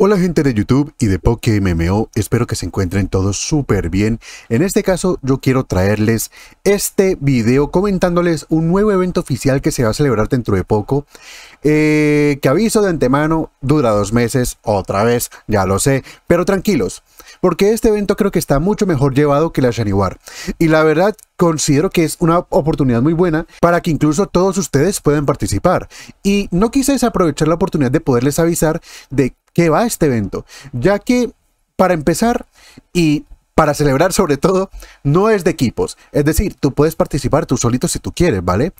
Hola gente de YouTube y de Poke MMO, espero que se encuentren todos súper bien. En este caso yo quiero traerles este video comentándoles un nuevo evento oficial que se va a celebrar dentro de poco. Eh, que aviso de antemano, dura dos meses, otra vez, ya lo sé, pero tranquilos. Porque este evento creo que está mucho mejor llevado que la Shaniwar. Y la verdad considero que es una oportunidad muy buena para que incluso todos ustedes puedan participar. Y no quise desaprovechar la oportunidad de poderles avisar de qué va este evento, ya que para empezar y para celebrar sobre todo, no es de equipos. Es decir, tú puedes participar tú solito si tú quieres, ¿vale?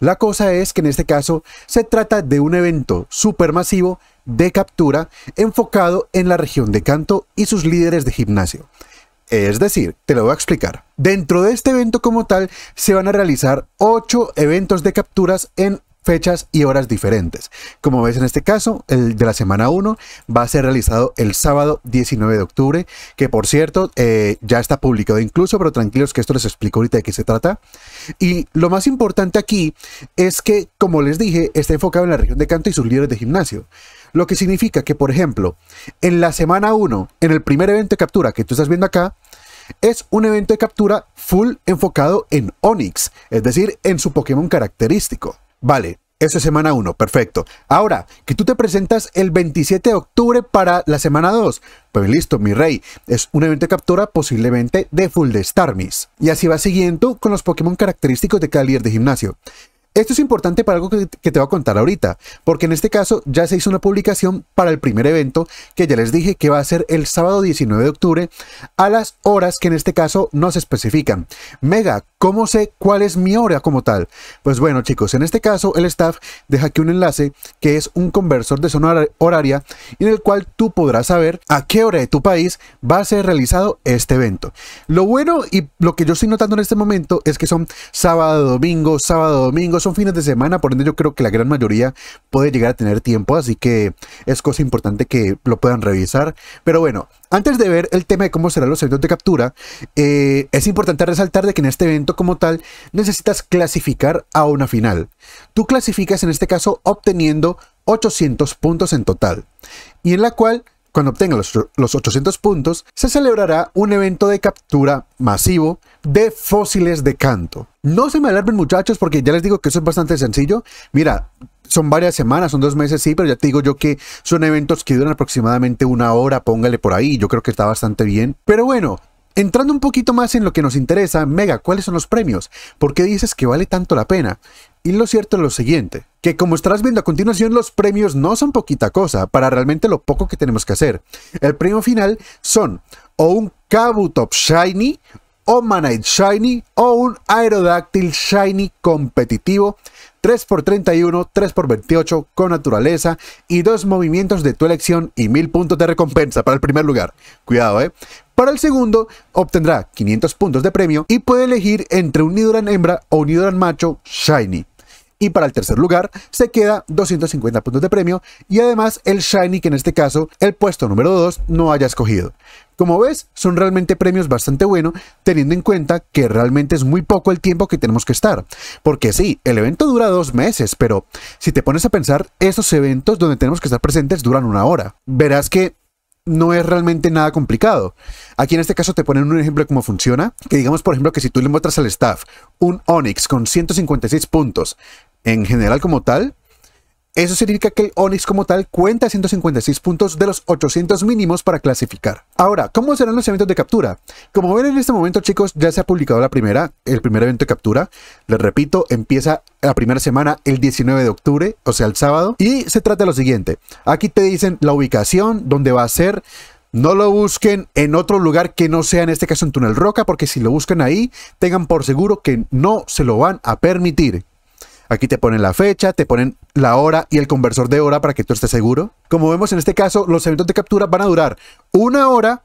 La cosa es que en este caso se trata de un evento supermasivo de captura enfocado en la región de Canto y sus líderes de gimnasio. Es decir, te lo voy a explicar. Dentro de este evento como tal se van a realizar ocho eventos de capturas en fechas y horas diferentes. Como ves en este caso, el de la semana 1 va a ser realizado el sábado 19 de octubre, que por cierto eh, ya está publicado incluso, pero tranquilos que esto les explico ahorita de qué se trata. Y lo más importante aquí es que, como les dije, está enfocado en la región de canto y sus líderes de gimnasio. Lo que significa que, por ejemplo, en la semana 1, en el primer evento de captura que tú estás viendo acá, es un evento de captura full enfocado en Onix, es decir, en su Pokémon característico. Vale, eso es semana 1, perfecto. Ahora, que tú te presentas el 27 de octubre para la semana 2. Pues listo, mi rey. Es un evento de captura posiblemente de full de Starmies. Y así va siguiendo con los Pokémon característicos de cada líder de gimnasio. Esto es importante para algo que, te voy a contar ahorita, porque en este caso ya se hizo una publicación para el primer evento que ya les dije que va a ser el sábado 19 de octubre a las horas que en este caso no se especifican. Mega, ¿cómo sé cuál es mi hora como tal? Pues bueno chicos, en este caso el staff deja aquí un enlace que es un conversor de zona horaria en el cual tú podrás saber a qué hora de tu país va a ser realizado este evento. Lo bueno y lo que yo estoy notando en este momento es que son sábado, domingo, sábado, domingo, son fines de semana, por ende yo creo que la gran mayoría puede llegar a tener tiempo, así que es cosa importante que lo puedan revisar. Pero bueno, antes de ver el tema de cómo serán los eventos de captura, eh, es importante resaltar de que en este evento como tal necesitas clasificar a una final. Tú clasificas en este caso obteniendo 800 puntos en total, y en la cual cuando obtenga los, 800 puntos, se celebrará un evento de captura masivo de fósiles de canto. No se me alarmen muchachos porque ya les digo que eso es bastante sencillo. Mira, son varias semanas, son dos meses, sí, pero ya te digo yo que son eventos que duran aproximadamente una hora, póngale por ahí, yo creo que está bastante bien. Pero bueno, entrando un poquito más en lo que nos interesa, Mega, ¿cuáles son los premios? ¿Por qué dices que vale tanto la pena? Y lo cierto es lo siguiente, que como estarás viendo a continuación, los premios no son poquita cosa para realmente lo poco que tenemos que hacer. El premio final son o un Kabutop Shiny, o Manite Shiny, o un Aerodactyl Shiny competitivo, 3x31, 3x28 con naturaleza y dos movimientos de tu elección y 1000 puntos de recompensa para el primer lugar. Cuidado, ¿eh? Para el segundo, obtendrá 500 puntos de premio y puede elegir entre un Nidoran hembra o un Nidoran macho Shiny. Y para el tercer lugar se queda 250 puntos de premio y además el Shiny que en este caso el puesto número 2 no haya escogido. Como ves, son realmente premios bastante buenos, teniendo en cuenta que realmente es muy poco el tiempo que tenemos que estar. Porque sí, el evento dura dos meses, pero si te pones a pensar, esos eventos donde tenemos que estar presentes duran una hora. Verás que no es realmente nada complicado. Aquí en este caso te ponen un ejemplo de cómo funciona, que digamos por ejemplo que si tú le muestras al staff un Onyx con 156 puntos en general como tal, eso significa que el Onix como tal cuenta 156 puntos de los 800 mínimos para clasificar. Ahora, ¿cómo serán los eventos de captura? Como ven en este momento chicos, ya se ha publicado la primera, el primer evento de captura. Les repito, empieza la primera semana el 19 de octubre, o sea el sábado. Y se trata de lo siguiente, aquí te dicen la ubicación, donde va a ser, no lo busquen en otro lugar que no sea en este caso en Túnel Roca, porque si lo buscan ahí, tengan por seguro que no se lo van a permitir. Aquí te ponen la fecha, te ponen la hora y el conversor de hora para que tú estés seguro. Como vemos en este caso, los eventos de captura van a durar una hora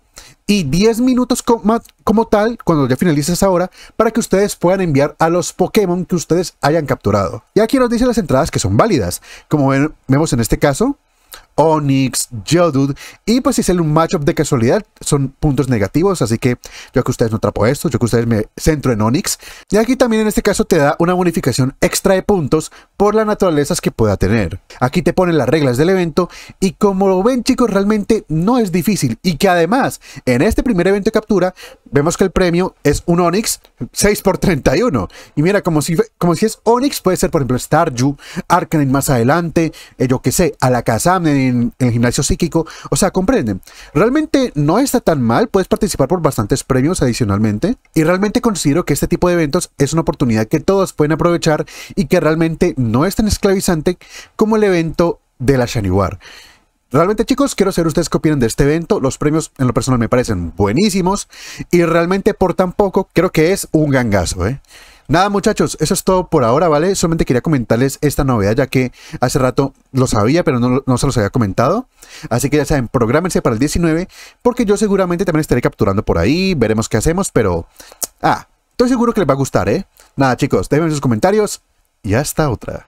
y 10 minutos como, tal cuando ya finalice esa hora para que ustedes puedan enviar a los Pokémon que ustedes hayan capturado. Y aquí nos dice las entradas que son válidas. Como vemos en este caso, Onyx, Jodud. Y pues si sale un matchup de casualidad. Son puntos negativos, así que yo que ustedes no trapo esto, yo que ustedes me centro en Onyx. Y aquí también en este caso te da una bonificación extra de puntos por las naturalezas que pueda tener. Aquí te ponen las reglas del evento y como lo ven chicos, realmente no es difícil. Y que además, en este primer evento de captura, vemos que el premio es un Onyx 6x31. Y mira, como si, como si es Onix, puede ser por ejemplo Starju, Arcanine más adelante, eh, yo que sé, Alakazam en, el gimnasio psíquico. O sea, comprenden. Realmente no está tan mal, puedes participar por bastantes premios adicionalmente. Y realmente considero que este tipo de eventos es una oportunidad que todos pueden aprovechar y que realmente no es tan esclavizante como el evento de la war Realmente chicos, quiero saber ustedes qué opinan de este evento. Los premios en lo personal me parecen buenísimos y realmente por tan poco creo que es un gangazo. ¿eh? Nada muchachos, eso es todo por ahora, ¿vale? Solamente quería comentarles esta novedad ya que hace rato lo sabía pero no, se los había comentado. Así que ya saben, prográmense para el 19 porque yo seguramente también estaré capturando por ahí, veremos qué hacemos, pero... Ah, estoy seguro que les va a gustar, ¿eh? Nada chicos, déjenme sus comentarios y hasta otra.